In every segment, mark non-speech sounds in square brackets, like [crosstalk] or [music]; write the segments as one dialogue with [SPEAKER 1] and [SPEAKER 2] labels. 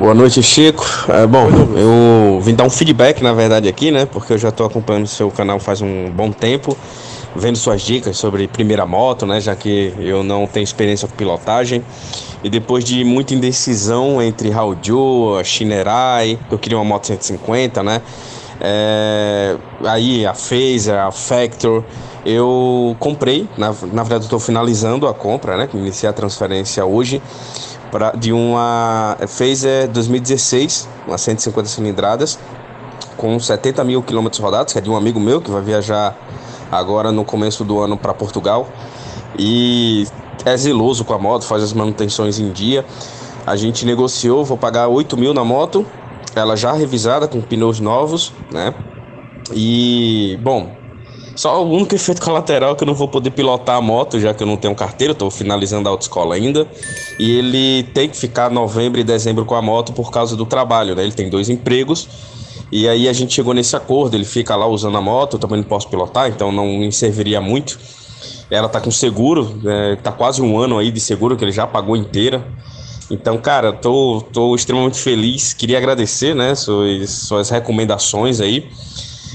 [SPEAKER 1] Boa noite, Chico. É, bom, eu vim dar um feedback, na verdade, aqui, né? Porque eu já estou acompanhando seu canal faz um bom tempo, vendo suas dicas sobre primeira moto, né? Já que eu não tenho experiência com pilotagem. E depois de muita indecisão entre a Shinerai, eu queria uma moto 150, né? É, aí a Phaser, a Factor, eu comprei, na, na verdade eu estou finalizando a compra, né? Iniciei a transferência hoje, pra, de uma Phaser é, é, 2016, uma 150 cilindradas, com 70 mil quilômetros rodados, que é de um amigo meu que vai viajar agora no começo do ano para Portugal. E é zeloso com a moto, faz as manutenções em dia. A gente negociou, vou pagar 8 mil na moto, ela já revisada com pneus novos, né? E bom, só o único efeito colateral é que eu não vou poder pilotar a moto, já que eu não tenho carteira, estou finalizando a autoescola ainda. E ele tem que ficar novembro e dezembro com a moto por causa do trabalho, né? Ele tem dois empregos. E aí a gente chegou nesse acordo, ele fica lá usando a moto, eu também não posso pilotar, então não me serviria muito. Ela tá com seguro, é, tá quase um ano aí de seguro que ele já pagou inteira. Então, cara, tô, tô extremamente feliz. Queria agradecer, né, suas, suas recomendações aí.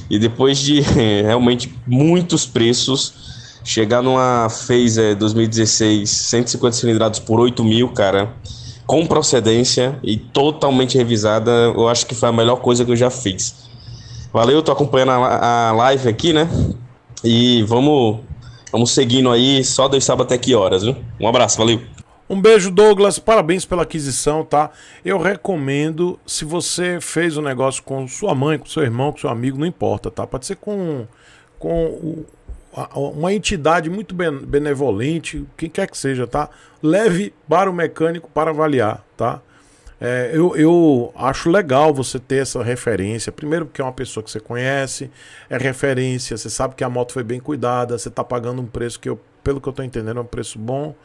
[SPEAKER 1] E depois de [laughs] realmente muitos preços, chegar numa Phaser 2016 150 cilindrados por 8 mil, cara, com procedência e totalmente revisada, eu acho que foi a melhor coisa que eu já fiz. Valeu, tô acompanhando a, a live aqui, né? E vamos, vamos seguindo aí, só Deus sabe até que horas, viu? Um abraço, valeu!
[SPEAKER 2] Um beijo, Douglas. Parabéns pela aquisição, tá? Eu recomendo, se você fez um negócio com sua mãe, com seu irmão, com seu amigo, não importa, tá? Pode ser com, com o, a, uma entidade muito benevolente, quem quer que seja, tá? Leve para o mecânico para avaliar, tá? É, eu, eu acho legal você ter essa referência. Primeiro, porque é uma pessoa que você conhece, é referência, você sabe que a moto foi bem cuidada, você está pagando um preço que, eu, pelo que eu estou entendendo, é um preço bom.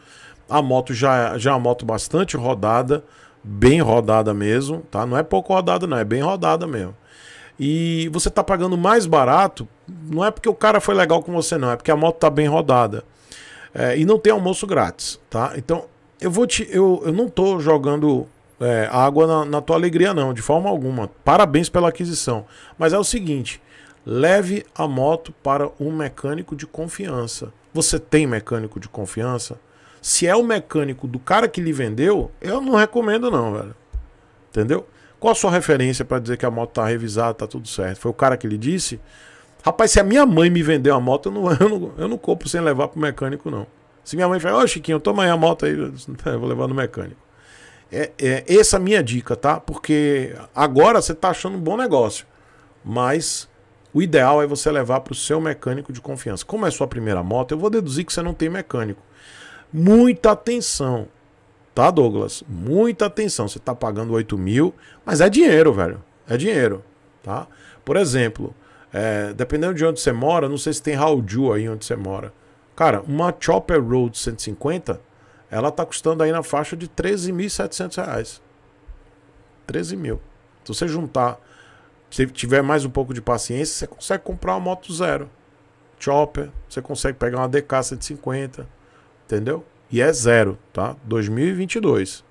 [SPEAKER 2] A moto já, é, já é uma moto bastante rodada, bem rodada mesmo, tá? Não é pouco rodada, não, é bem rodada mesmo. E você tá pagando mais barato, não é porque o cara foi legal com você, não, é porque a moto tá bem rodada. É, e não tem almoço grátis, tá? Então, eu vou te. Eu, eu não tô jogando é, água na, na tua alegria, não, de forma alguma. Parabéns pela aquisição. Mas é o seguinte: leve a moto para um mecânico de confiança. Você tem mecânico de confiança? se é o mecânico do cara que lhe vendeu, eu não recomendo não, velho. Entendeu? Qual a sua referência para dizer que a moto tá revisada, tá tudo certo? Foi o cara que lhe disse? Rapaz, se a minha mãe me vendeu a moto, eu não, [laughs] eu não, eu não compro sem levar pro mecânico, não. Se minha mãe falar, ô oh, Chiquinho, toma aí a moto aí, eu vou levar no mecânico. É, é, essa é a minha dica, tá? Porque agora você tá achando um bom negócio. Mas o ideal é você levar pro seu mecânico de confiança. Como é sua primeira moto, eu vou deduzir que você não tem mecânico. Muita atenção. Tá, Douglas? Muita atenção. Você tá pagando 8 mil, mas é dinheiro, velho. É dinheiro. Tá? Por exemplo, é, dependendo de onde você mora, não sei se tem Hauju aí onde você mora. Cara, uma Chopper Road 150, ela tá custando aí na faixa de 13.700 reais. 13 mil. Se você juntar, se tiver mais um pouco de paciência, você consegue comprar uma moto zero. Chopper, você consegue pegar uma DK 150 entendeu? E é zero, tá? 2022.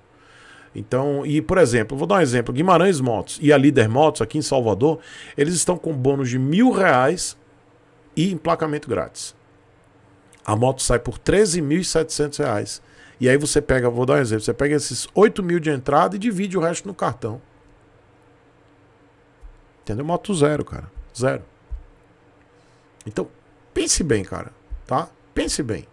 [SPEAKER 2] Então, e por exemplo, vou dar um exemplo: Guimarães Motos e a Líder Motos aqui em Salvador, eles estão com bônus de mil reais e emplacamento grátis. A moto sai por 13.700 reais. E aí você pega, vou dar um exemplo: você pega esses 8 mil de entrada e divide o resto no cartão. Entendeu? Moto zero, cara. Zero. Então, pense bem, cara. Tá? Pense bem.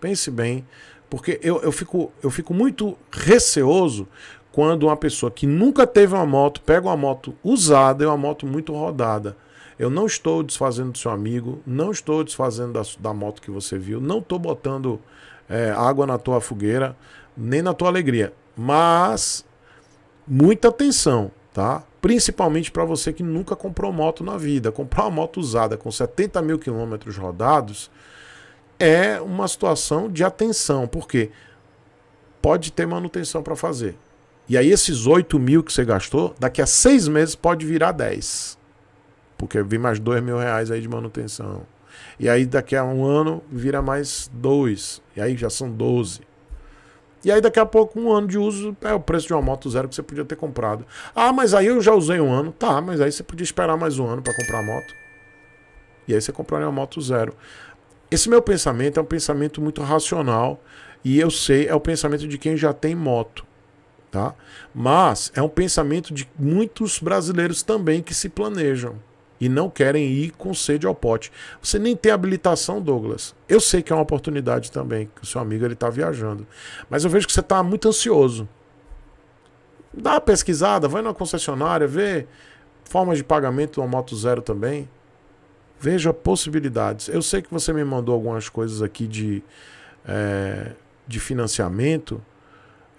[SPEAKER 2] Pense bem, porque eu, eu, fico, eu fico muito receoso quando uma pessoa que nunca teve uma moto pega uma moto usada e uma moto muito rodada. Eu não estou desfazendo do seu amigo, não estou desfazendo da, da moto que você viu, não estou botando é, água na tua fogueira, nem na tua alegria. Mas muita atenção, tá? Principalmente para você que nunca comprou moto na vida. Comprar uma moto usada com 70 mil quilômetros rodados é uma situação de atenção, porque pode ter manutenção para fazer. E aí esses 8 mil que você gastou, daqui a seis meses pode virar 10. Porque vi mais 2 mil reais aí de manutenção. E aí daqui a um ano vira mais 2. E aí já são 12. E aí daqui a pouco um ano de uso é o preço de uma moto zero que você podia ter comprado. Ah, mas aí eu já usei um ano. Tá, mas aí você podia esperar mais um ano para comprar a moto. E aí você compraria uma moto zero. Esse meu pensamento é um pensamento muito racional e eu sei, é o pensamento de quem já tem moto, tá? Mas é um pensamento de muitos brasileiros também que se planejam e não querem ir com sede ao pote. Você nem tem habilitação, Douglas. Eu sei que é uma oportunidade também, que o seu amigo ele tá viajando, mas eu vejo que você está muito ansioso. Dá uma pesquisada, vai na concessionária, vê formas de pagamento de uma moto zero também. Veja possibilidades. Eu sei que você me mandou algumas coisas aqui de, é, de financiamento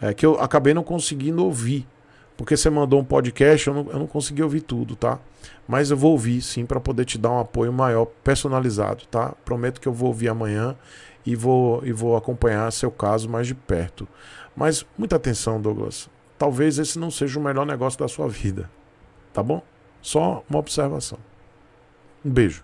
[SPEAKER 2] é, que eu acabei não conseguindo ouvir. Porque você mandou um podcast, eu não, eu não consegui ouvir tudo, tá? Mas eu vou ouvir sim para poder te dar um apoio maior, personalizado, tá? Prometo que eu vou ouvir amanhã e vou, e vou acompanhar seu caso mais de perto. Mas muita atenção, Douglas. Talvez esse não seja o melhor negócio da sua vida, tá bom? Só uma observação. Um beijo.